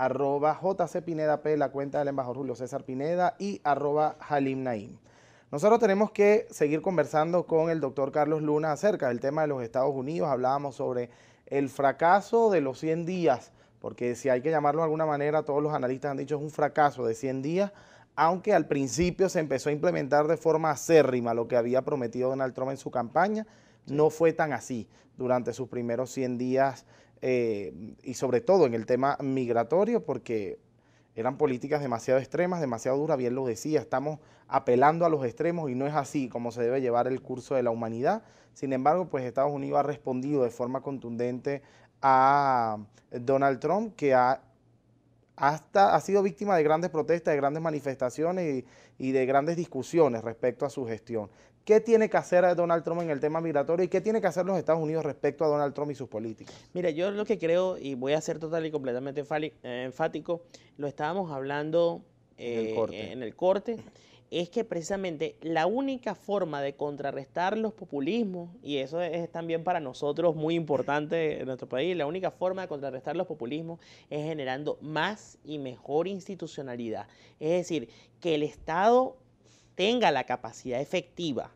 arroba JC Pineda P, la cuenta del embajador Julio César Pineda y arroba Halim Naim. Nosotros tenemos que seguir conversando con el doctor Carlos Luna acerca del tema de los Estados Unidos. Hablábamos sobre el fracaso de los 100 días, porque si hay que llamarlo de alguna manera, todos los analistas han dicho es un fracaso de 100 días, aunque al principio se empezó a implementar de forma acérrima lo que había prometido Donald Trump en su campaña, no fue tan así durante sus primeros 100 días eh, y sobre todo en el tema migratorio, porque eran políticas demasiado extremas, demasiado duras, bien lo decía, estamos apelando a los extremos y no es así como se debe llevar el curso de la humanidad. Sin embargo, pues Estados Unidos ha respondido de forma contundente a Donald Trump, que ha hasta, ha sido víctima de grandes protestas, de grandes manifestaciones y, de grandes discusiones respecto a su gestión. ¿Qué tiene que hacer Donald Trump en el tema migratorio y qué tiene que hacer los Estados Unidos respecto a Donald Trump y sus políticas? Mira, yo lo que creo, y voy a ser total y completamente enfático, lo estábamos hablando en el eh, corte es que precisamente la única forma de contrarrestar los populismos, y eso es también para nosotros muy importante en nuestro país, la única forma de contrarrestar los populismos es generando más y mejor institucionalidad. Es decir, que el Estado tenga la capacidad efectiva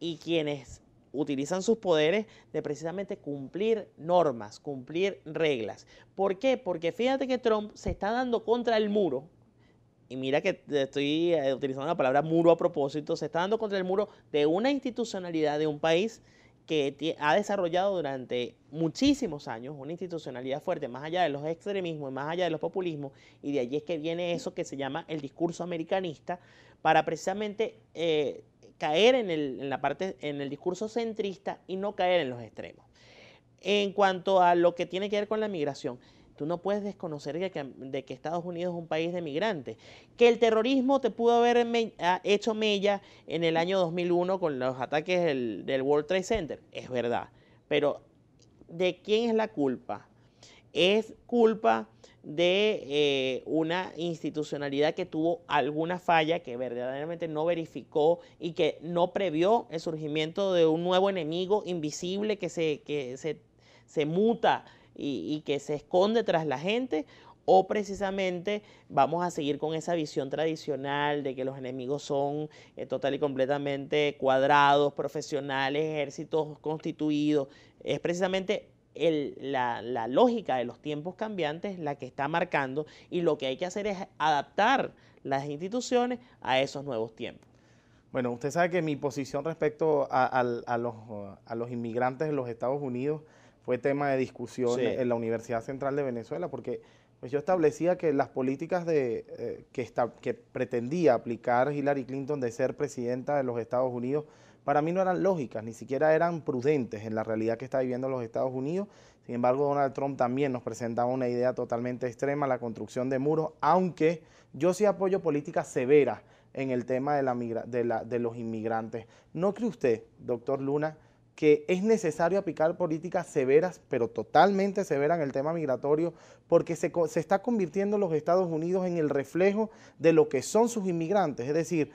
y quienes utilizan sus poderes de precisamente cumplir normas, cumplir reglas. ¿Por qué? Porque fíjate que Trump se está dando contra el muro y mira que estoy eh, utilizando la palabra muro a propósito, se está dando contra el muro de una institucionalidad de un país que ha desarrollado durante muchísimos años una institucionalidad fuerte, más allá de los extremismos y más allá de los populismos, y de allí es que viene eso que se llama el discurso americanista, para precisamente eh, caer en la parte, en el discurso centrista y no caer en los extremos. En cuanto a lo que tiene que ver con la migración, Tú no puedes desconocer de que, Estados Unidos es un país de migrantes. Que el terrorismo te pudo haber hecho mella en el año 2001 con los ataques del, World Trade Center. Es verdad. Pero ¿de quién es la culpa? Es culpa de eh, una institucionalidad que tuvo alguna falla, que verdaderamente no verificó y que no previó el surgimiento de un nuevo enemigo invisible que se muta y, que se esconde tras la gente o precisamente vamos a seguir con esa visión tradicional de que los enemigos son eh, total y completamente cuadrados, profesionales, ejércitos constituidos. Es precisamente la, lógica de los tiempos cambiantes la que está marcando y lo que hay que hacer es adaptar las instituciones a esos nuevos tiempos. Bueno, usted sabe que mi posición respecto a, los, a los inmigrantes de los Estados Unidos fue tema de discusión en la Universidad Central de Venezuela, porque pues, yo establecía que las políticas de, eh, que, que pretendía aplicar Hillary Clinton de ser presidenta de los Estados Unidos, para mí no eran lógicas, ni siquiera eran prudentes en la realidad que está viviendo los Estados Unidos. Sin embargo, Donald Trump también nos presentaba una idea totalmente extrema, la construcción de muros, aunque yo sí apoyo políticas severas en el tema de, la de, de los inmigrantes. ¿No cree usted, doctor Luna, que es necesario aplicar políticas severas, pero totalmente severas en el tema migratorio, porque se, está convirtiendo los Estados Unidos en el reflejo de lo que son sus inmigrantes. Es decir,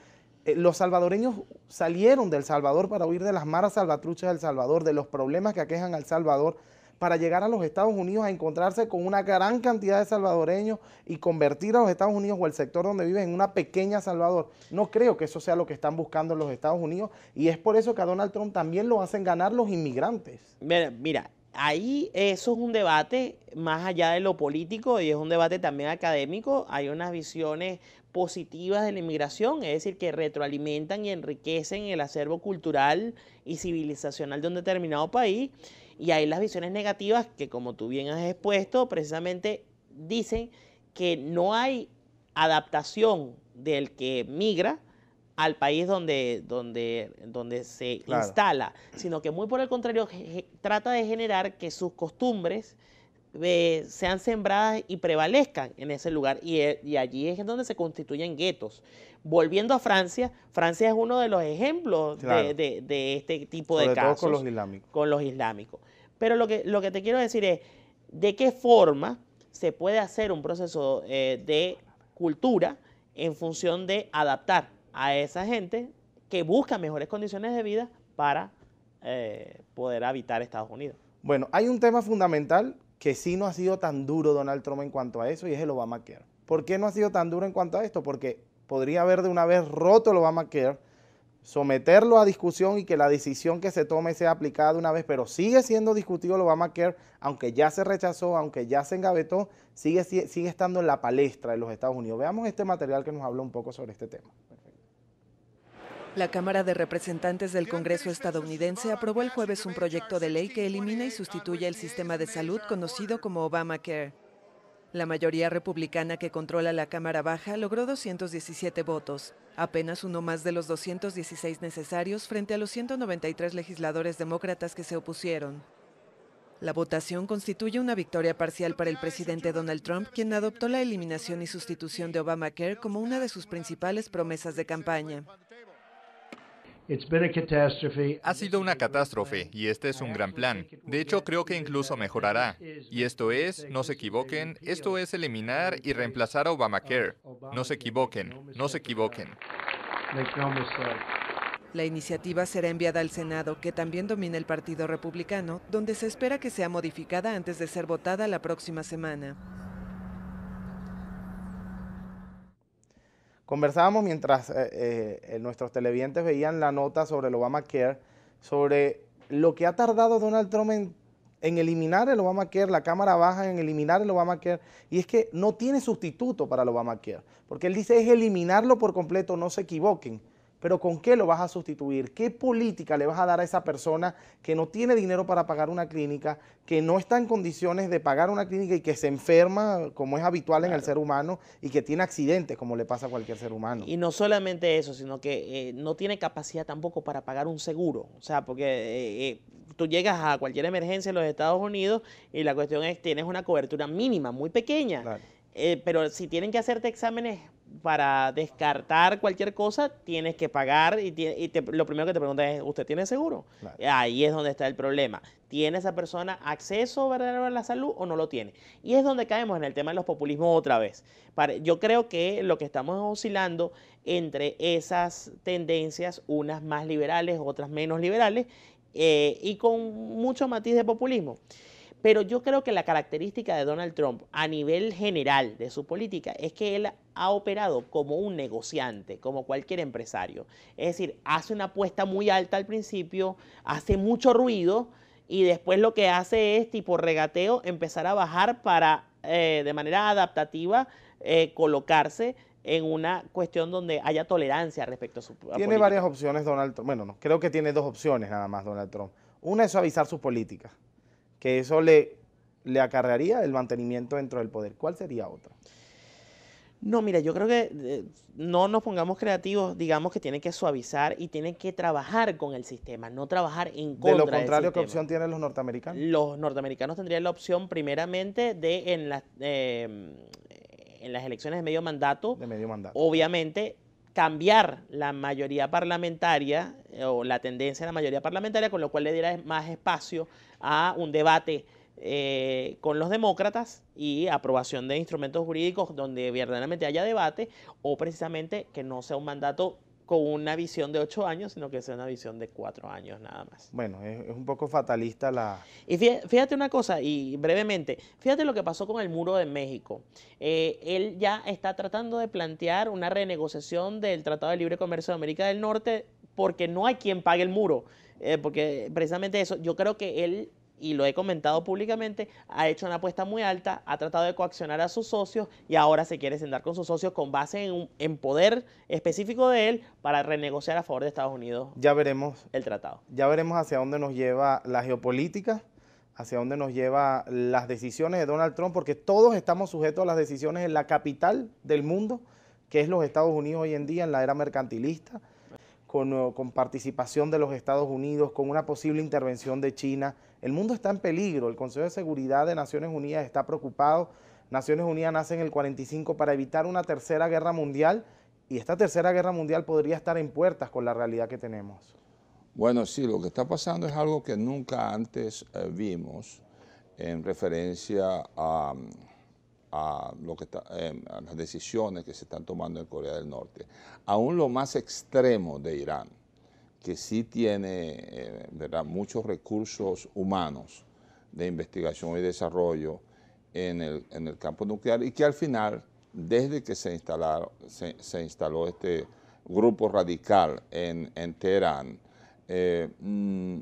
eh, los salvadoreños salieron del Salvador para huir de las maras salvatruchas del Salvador, de los problemas que aquejan al Salvador para llegar a los Estados Unidos a encontrarse con una gran cantidad de salvadoreños y convertir a los Estados Unidos o el sector donde viven en una pequeña Salvador. No creo que eso sea lo que están buscando los Estados Unidos y es por eso que a Donald Trump también lo hacen ganar los inmigrantes. Mira, mira ahí eso es un debate más allá de lo político y es un debate también académico. Hay unas visiones positivas de la inmigración, es decir, que retroalimentan y enriquecen el acervo cultural y civilizacional de un determinado país. Y hay las visiones negativas que, como tú bien has expuesto, precisamente dicen que no hay adaptación del que migra al país donde, donde, donde se instala, sino que muy por el contrario trata de generar que sus costumbres eh, sean sembradas y prevalezcan en ese lugar. Eh, y, allí es donde se constituyen guetos. Volviendo a Francia, Francia es uno de los ejemplos de, este tipo de casos. con los islámicos. Con los islámicos. Pero lo que, lo que te quiero decir es de qué forma se puede hacer un proceso eh, de cultura en función de adaptar a esa gente que busca mejores condiciones de vida para poder habitar Estados Unidos. Bueno, hay un tema fundamental que sí no ha sido tan duro Donald Trump en cuanto a eso y es el Obamacare. ¿Por qué no ha sido tan duro en cuanto a esto? Porque podría haber de una vez roto el Obamacare, someterlo a discusión y que la decisión que se tome sea aplicada de una vez, pero sigue siendo discutido el Obamacare, aunque ya se rechazó, aunque ya se engavetó, sigue, sigue, estando en la palestra de los Estados Unidos. Veamos este material que nos habla un poco sobre este tema. La Cámara de Representantes del Congreso estadounidense aprobó el jueves un proyecto de ley que elimina y sustituye el sistema de salud conocido como Obamacare. La mayoría republicana que controla la Cámara Baja logró 217 votos, apenas uno más de los 216 necesarios frente a los 193 legisladores demócratas que se opusieron. La votación constituye una victoria parcial para el presidente Donald Trump, quien adoptó la eliminación y sustitución de Obamacare como una de sus principales promesas de campaña. Ha sido una catástrofe y este es un gran plan. De hecho, creo que incluso mejorará. Y esto es, no se equivoquen, esto es eliminar y reemplazar a Obamacare. No se equivoquen, no se equivoquen. La iniciativa será enviada al Senado, que también domina el Partido Republicano, donde se espera que sea modificada antes de ser votada la próxima semana. Conversábamos mientras eh, eh, nuestros televidentes veían la nota sobre el Obamacare, sobre lo que ha tardado Donald Trump en, en, eliminar el Obamacare, la Cámara Baja en eliminar el Obamacare, y es que no tiene sustituto para el Obamacare, porque él dice es eliminarlo por completo, no se equivoquen pero ¿con qué lo vas a sustituir? ¿Qué política le vas a dar a esa persona que no tiene dinero para pagar una clínica, que no está en condiciones de pagar una clínica y que se enferma, como es habitual en el ser humano, y que tiene accidentes, como le pasa a cualquier ser humano? Y no solamente eso, sino que eh, no tiene capacidad tampoco para pagar un seguro. O sea, porque eh, eh, tú llegas a cualquier emergencia en los Estados Unidos y la cuestión es tienes una cobertura mínima, muy pequeña. pero si tienen que hacerte exámenes para descartar cualquier cosa tienes que pagar y, lo primero que te preguntan es, ¿usted tiene seguro? Ahí es donde está el problema. ¿Tiene esa persona acceso verdadero a la salud o no lo tiene? Y es donde caemos en el tema de los populismos otra vez. yo creo que lo que estamos oscilando entre esas tendencias, unas más liberales, otras menos liberales, eh, y con mucho matiz de populismo. Pero yo creo que la característica de Donald Trump a nivel general de su política es que él ha operado como un negociante, como cualquier empresario. Es decir, hace una apuesta muy alta al principio, hace mucho ruido y después lo que hace es tipo regateo, empezar a bajar para eh, de manera adaptativa eh, colocarse en una cuestión donde haya tolerancia respecto a su... Tiene varias opciones Donald Trump. Bueno, no, creo que tiene dos opciones nada más Donald Trump. Una es suavizar sus políticas que eso le, le acarrearía el mantenimiento dentro del poder. ¿Cuál sería otra? No, mira, yo creo que eh, no nos pongamos creativos, digamos que tiene que suavizar y tiene que trabajar con el sistema, no trabajar en contra. De lo contrario, ¿qué opción tienen los norteamericanos? Los norteamericanos tendrían la opción primeramente de en las, em, en las elecciones de medio mandato, de medio mandato, obviamente cambiar la mayoría parlamentaria eh, o la tendencia de la mayoría parlamentaria, con lo cual le diera más espacio a un debate eh, con los demócratas y aprobación de instrumentos jurídicos donde verdaderamente haya debate o precisamente que no sea un mandato con una visión de ocho años, sino que sea una visión de cuatro años nada más. Bueno, es, un poco fatalista la... Y fíjate, una cosa, y brevemente, fíjate lo que pasó con el muro de México. Eh, él ya está tratando de plantear una renegociación del Tratado de Libre Comercio de América del Norte porque no hay quien pague el muro. Eh, porque precisamente eso, yo creo que él, y lo he comentado públicamente, ha hecho una apuesta muy alta, ha tratado de coaccionar a sus socios y ahora se quiere sentar con sus socios con base en, un, poder específico de él para renegociar a favor de Estados Unidos. Ya veremos. El tratado. Ya veremos hacia dónde nos lleva la geopolítica hacia dónde nos lleva las decisiones de Donald Trump, porque todos estamos sujetos a las decisiones en la capital del mundo, que es los Estados Unidos hoy en día, en la era mercantilista, eh, con, participación de los Estados Unidos, con una posible intervención de China. El mundo está en peligro, el Consejo de Seguridad de Naciones Unidas está preocupado. Naciones Unidas nace en el 45 para evitar una tercera guerra mundial y esta tercera guerra mundial podría estar en puertas con la realidad que tenemos. Bueno, sí, lo que está pasando es algo que nunca antes eh, vimos en referencia a, a, lo que em, las decisiones que se están tomando en Corea del Norte. Aún lo más extremo de Irán, que sí tiene eh, muchos recursos humanos de investigación y desarrollo en el, campo nuclear y que al final, desde que se, instaló este grupo radical en, Teherán, eh, mm,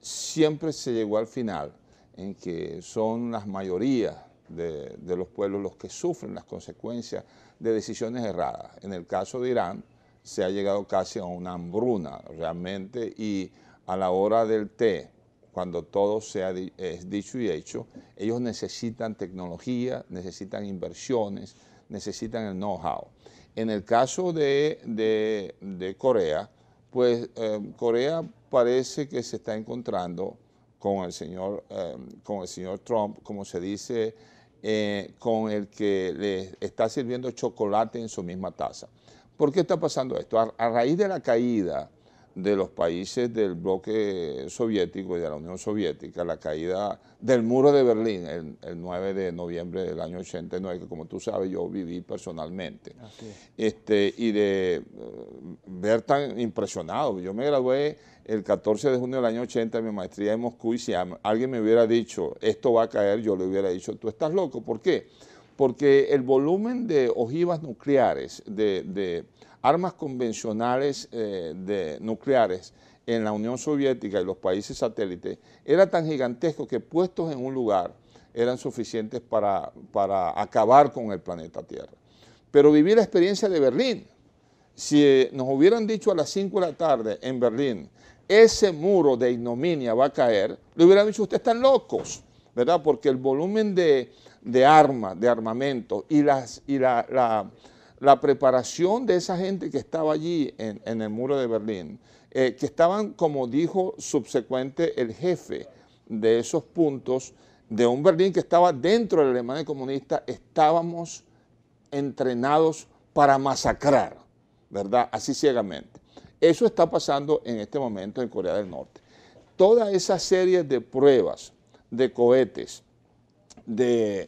siempre se llegó al final en que son las mayorías de, los pueblos los que sufren las consecuencias de decisiones erradas. En el caso de Irán se ha llegado casi a una hambruna realmente y a la hora del té, cuando todo sea es dicho y hecho, ellos necesitan tecnología, necesitan inversiones, necesitan el know-how. En el caso de, Corea, pues eh, Corea parece que se está encontrando con el señor, eh, con el señor Trump, como se dice eh, con el que le está sirviendo chocolate en su misma taza. ¿Por qué está pasando esto? a raíz de la caída de los países del bloque soviético y de la Unión Soviética, la caída del muro de Berlín el, 9 de noviembre del año 89, que como tú sabes yo viví personalmente. Este, y de eh, ver tan impresionado, yo me gradué el 14 de junio del año 80 en mi maestría en Moscú y si alguien me hubiera dicho, esto va a caer, yo le hubiera dicho, tú estás loco, ¿por qué? Porque el volumen de ojivas nucleares, de armas convencionales eh, de, nucleares en la Unión Soviética y los países satélites era tan gigantesco que puestos en un lugar eran suficientes para, para acabar con el planeta Tierra. Pero viví la experiencia de Berlín. Si eh, nos hubieran dicho a las 5 de la tarde en Berlín, ese muro de ignominia va a caer, le hubieran dicho, ustedes están locos, ¿verdad? Porque el volumen de, armas, de armamento y, las, y la la preparación de esa gente que estaba allí en, el muro de Berlín, eh, que estaban, como dijo subsecuente el jefe de esos puntos, de un Berlín que estaba dentro del alemán Alemania comunista, estábamos entrenados para masacrar, ¿verdad? Así ciegamente. Eso está pasando en este momento en Corea del Norte. Toda esa serie de pruebas, de cohetes, de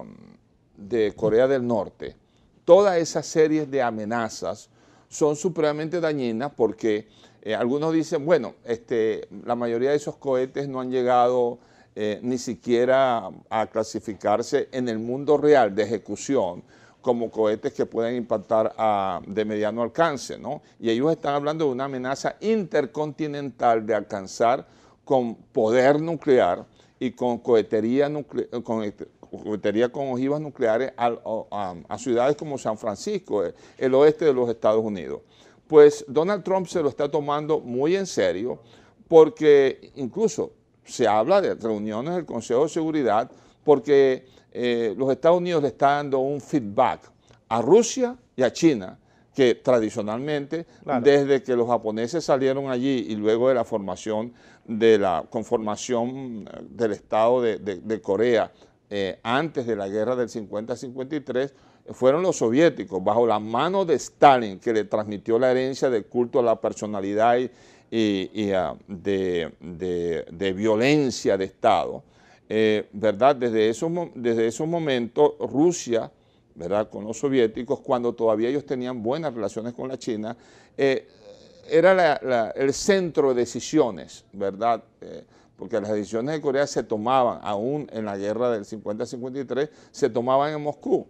um, Corea del Norte, toda esa series de amenazas son supremamente dañinas porque eh, algunos dicen, bueno, este, la mayoría de esos cohetes no han llegado eh, ni siquiera a clasificarse en el mundo real de ejecución como cohetes que pueden impactar de mediano alcance, ¿no? Y ellos están hablando de una amenaza intercontinental de alcanzar con poder nuclear y con cohetería nuclear cometería con ojivas nucleares a, ciudades como San Francisco, eh, el oeste de los Estados Unidos. Pues Donald Trump se lo está tomando muy en serio porque incluso se habla de reuniones del Consejo de Seguridad porque eh, los Estados Unidos le está dando un feedback a Rusia y a China que tradicionalmente, desde que los japoneses salieron allí y luego de la formación, de la conformación eh, del Estado de Corea eh, antes de la guerra del 50-53 fueron los soviéticos, bajo la mano de Stalin, que le transmitió la herencia del culto a la personalidad y, ah, de, violencia de Estado, eh, ¿verdad? Desde esos, desde esos momentos Rusia, ¿verdad? Con los soviéticos, cuando todavía ellos tenían buenas relaciones con la China, eh, era el centro de decisiones, ¿verdad? porque las decisiones de Corea se tomaban, aún en la guerra del 50-53, se tomaban en Moscú.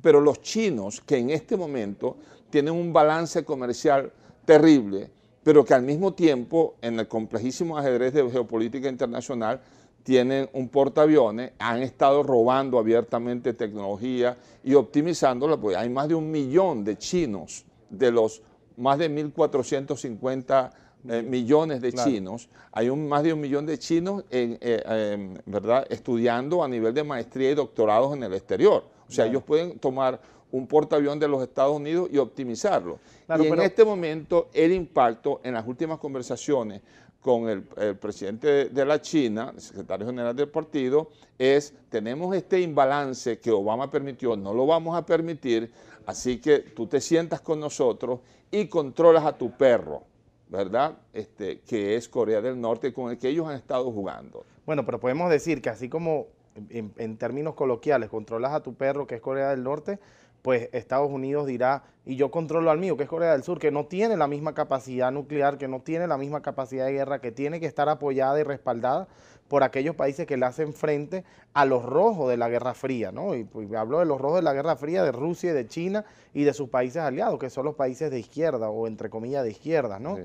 Pero los chinos, que en este momento tienen un balance comercial terrible, pero que al mismo tiempo, en el complejísimo ajedrez de geopolítica internacional, tienen un portaaviones, han estado robando abiertamente tecnología y optimizándola, pues hay más de un millón de chinos de los más de 1.450 eh, millones de chinos, hay un, más de un millón de chinos en, eh, em, ¿verdad? estudiando a nivel de maestría y doctorados en el exterior. O sea, ellos pueden tomar un portaavión de los Estados Unidos y optimizarlo. y en este momento el impacto en las últimas conversaciones con el, presidente de, la China, el secretario general del partido, es tenemos este imbalance que Obama permitió, no lo vamos a permitir, así que tú te sientas con nosotros y controlas a tu perro. ¿verdad? Este, que es Corea del Norte, con el que ellos han estado jugando. Bueno, pero podemos decir que así como en, en, términos coloquiales controlas a tu perro, que es Corea del Norte, pues Estados Unidos dirá, y yo controlo al mío, que es Corea del Sur, que no tiene la misma capacidad nuclear, que no tiene la misma capacidad de guerra, que tiene que estar apoyada y respaldada por aquellos países que le hacen frente a los rojos de la Guerra Fría, ¿no? Pues, y, hablo de los rojos de la Guerra Fría, de Rusia y de China y de sus países aliados, que son los países de izquierda o entre comillas de izquierda, ¿no?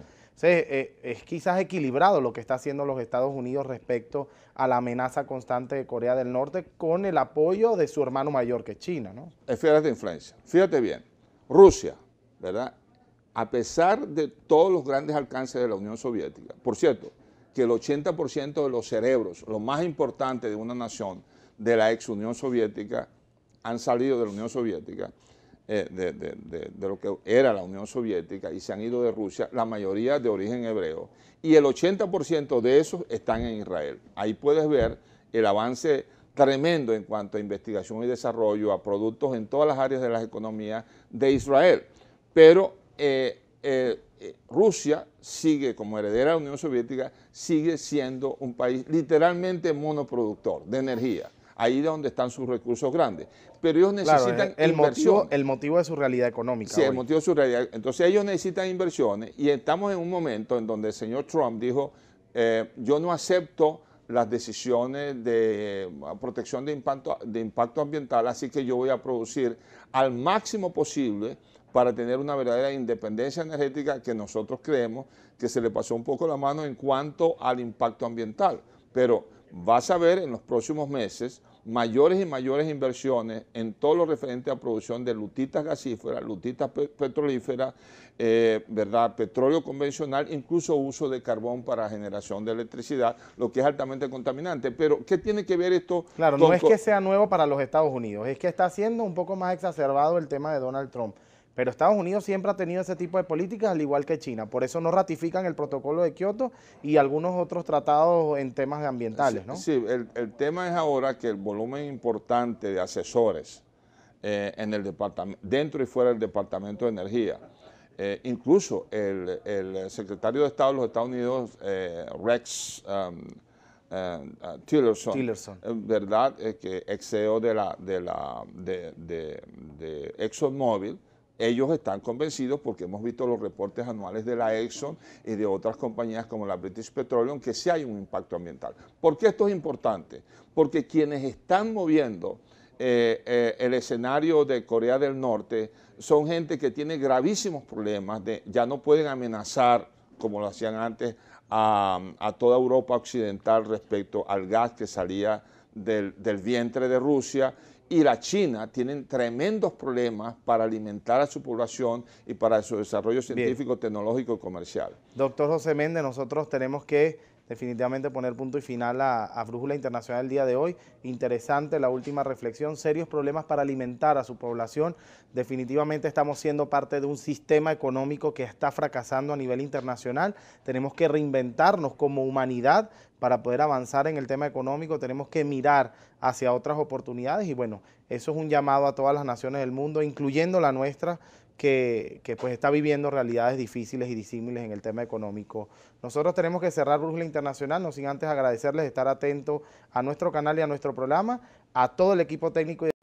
Eh, es quizás equilibrado lo que está haciendo los Estados Unidos respecto a la amenaza constante de Corea del Norte con el apoyo de su hermano mayor, que China, ¿no? Esferas de influencia. Fíjate bien, Rusia, ¿verdad? A pesar de todos los grandes alcances de la Unión Soviética, por cierto, que el 80% de los cerebros, lo más importante de una nación de la ex Unión Soviética, han salido de la Unión Soviética, eh, de, lo que era la Unión Soviética y se han ido de Rusia, la mayoría de origen hebreo, y el 80% de esos están en Israel. Ahí puedes ver el avance tremendo en cuanto a investigación y desarrollo, a productos en todas las áreas de las economías de Israel. Pero eh, eh, eh, Rusia sigue como heredera de la Unión Soviética, sigue siendo un país literalmente monoproductor de energía. Ahí es donde están sus recursos grandes. Pero ellos necesitan el, Motivo, el motivo de su realidad económica. Sí, el motivo de su realidad. Entonces ellos necesitan inversiones y estamos en un momento en donde el señor Trump dijo, eh, yo no acepto las decisiones de eh, protección de impacto, de impacto ambiental, así que yo voy a producir al máximo posible para tener una verdadera independencia energética que nosotros creemos que se le pasó un poco la mano en cuanto al impacto ambiental. Pero vas a ver en los próximos meses mayores y mayores inversiones en todo lo referente a producción de lutitas gasíferas, lutitas petrolíferas, eh, ¿verdad? petróleo convencional, incluso uso de carbón para generación de electricidad, lo que es altamente contaminante. Pero, ¿qué tiene que ver esto? Claro, no es que sea nuevo para los Estados Unidos, es que está siendo un poco más exacerbado el tema de Donald Trump. Pero Estados Unidos siempre ha tenido ese tipo de políticas, al igual que China. Por eso no ratifican el protocolo de Kioto y algunos otros tratados en temas ambientales, ¿no? Sí, el, tema es ahora que el volumen importante de asesores eh, en el dentro y fuera del Departamento de Energía, eh, incluso el, secretario de Estado de los Estados Unidos, eh, Rex um, uh, Tillerson, ¿verdad? que ex e de la, de la de, de ExxonMobil, ellos están convencidos porque hemos visto los reportes anuales de la Exxon y de otras compañías como la British Petroleum que sí hay un impacto ambiental. ¿Por qué esto es importante? Porque quienes están moviendo eh, eh, el escenario de Corea del Norte son gente que tiene gravísimos problemas, de, ya no pueden amenazar, como lo hacían antes, a, toda Europa occidental respecto al gas que salía del vientre de Rusia y la China tienen tremendos problemas para alimentar a su población y para su desarrollo científico, tecnológico y comercial. Doctor José Méndez, nosotros tenemos que definitivamente poner punto y final a, Brújula Internacional el día de hoy. Interesante la última reflexión, serios problemas para alimentar a su población. Definitivamente estamos siendo parte de un sistema económico que está fracasando a nivel internacional. Tenemos que reinventarnos como humanidad para poder avanzar en el tema económico. Tenemos que mirar hacia otras oportunidades y bueno, eso es un llamado a todas las naciones del mundo, incluyendo la nuestra que, pues está viviendo realidades difíciles y disímiles en el tema económico. Nosotros tenemos que cerrar Brújula Internacional, no sin antes agradecerles estar atentos a nuestro canal y a nuestro programa, a todo el equipo técnico. Y